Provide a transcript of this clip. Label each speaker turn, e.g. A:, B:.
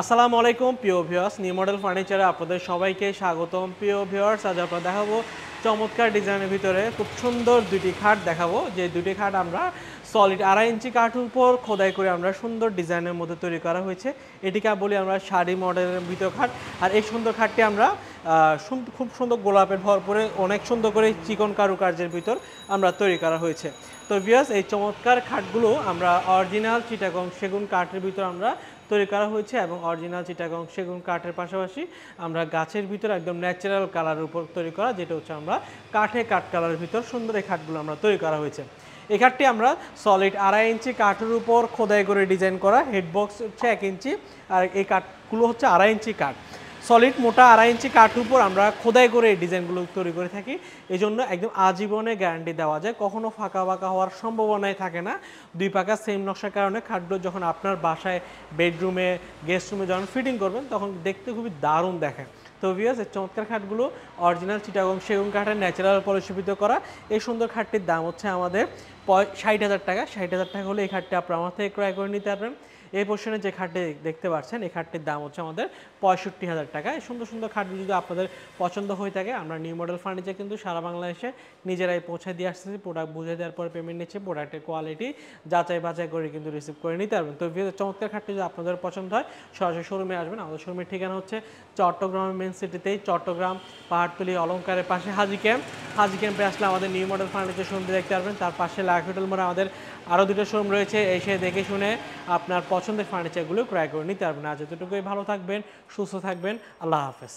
A: আসসালামু আলাইকুম প্রিয় ভিওর্স নিউ মডেল ফার্নিচারে আপনাদের সবাইকে স্বাগতম প্রিয় ভিওর্স আজ আপনারা দেখাবো চমৎকার ডিজাইনের ভিতরে খুব সুন্দর দুটি খাট দেখাবো যে দুটি খাট আমরা সলিড আড়াই ইঞ্চি কাঠের উপর খোদাই করে আমরা সুন্দর ডিজাইনের মধ্যে তৈরি করা হয়েছে এটিকে বলি আমরা শাড়ি মডেলের ভিতর খাট আর এই সুন্দর খাটটি আমরা খুব সুন্দর গোলাপের পরে অনেক সুন্দর করে চিকন কারুকার্যের ভিতর আমরা তৈরি করা হয়েছে তো বিয়াস এই চমৎকার খাটগুলো আমরা অরিজিনাল চিটাগং সেগুন কাঠের ভিতর আমরা তৈরি করা হয়েছে এবং অরিজিনাল চিটাগং সেগুন কাঠের পাশাপাশি আমরা গাছের ভিতর একদম ন্যাচারাল কালারের উপর তৈরি করা যেটা হচ্ছে আমরা আমরা কাঠে কাঠ কালারের ভিতর সুন্দর এই খাটগুলো আমরা তৈরি করা হয়েছে এই খাটটি আমরা সলিড আড়াই ইঞ্চি কাঠের উপর খোদাই করে ডিজাইন করা হেডবক্স হচ্ছে এক ইঞ্চি আর এই কাঠগুলো হচ্ছে আড়াই ইঞ্চি কাঠ সলিড মোটা আড়াই ইঞ্চি কাঠ উপর আমরা খোদাই করে এই ডিজাইনগুলো তৈরি করে থাকি এই জন্য একদম আজীবনে গ্যারান্টি দেওয়া যায় কখনো ফাঁকা ফাঁকা হওয়ার সম্ভাবনাই থাকে না দুই পাকা সেম নকশার কারণে খাটগুলো যখন আপনার বাসায় বেডরুমে গেস্ট রুমে যখন ফিটিং করবেন তখন দেখতে খুবই দারুণ দেখায় তো ভিউয়ার্স এই চমৎকার খাটগুলো অরিজিনাল চিটাগং সেগুন কাঠের ন্যাচারাল পরিশোভিত করা এই সুন্দর খাটটির দাম হচ্ছে আমাদের ষাট হাজার টাকা ষাট হাজার টাকা হলে এই খাটটি আপনার আমার থেকে ক্রয় করে নিতে পারবেন এই পোর্শনে যে খাটটি দেখতে পাচ্ছেন এই খাটটির দাম হচ্ছে আমাদের পঁয়ষট্টি হাজার টাকা এই সুন্দর সুন্দর খাটটি যদি আপনাদের পছন্দ হয়ে থাকে আমরা নিউ মডেল ফার্নিচার কিন্তু সারা বাংলাদেশে নিজেরাই পৌঁছে দিয়ে আসতেছি প্রোডাক্ট বুঝে দেওয়ার পর পেমেন্ট নিচ্ছে প্রোডাক্টের কোয়ালিটি যাচাই বাছাই করে কিন্তু রিসিভ করে নিতে পারবেন তো চমৎকার খাটটি যদি আপনাদের পছন্দ হয় সরাসরি শোরুমে আসবেন আমাদের শোরুমের ঠিকানা হচ্ছে চট্টগ্রামের মেন সিটিতেই চট্টগ্রাম পাহাড়তলি অলঙ্কারের পাশে হাজি ক্যাম্প আজকে ক্যাম্পে আসলে আমাদের নিউ মডেল ফার্নিচার শোরুম দেখতে পারবেন তার পাশে লাখ হোটেল মোড়ে আমাদের আরও দুটো শোরুম রয়েছে এসে দেখে শুনে আপনার পছন্দের ফার্নিচারগুলো ক্রয় করে নিতে পারবেন আজ এতটুকুই ভালো থাকবেন সুস্থ থাকবেন আল্লাহ হাফেজ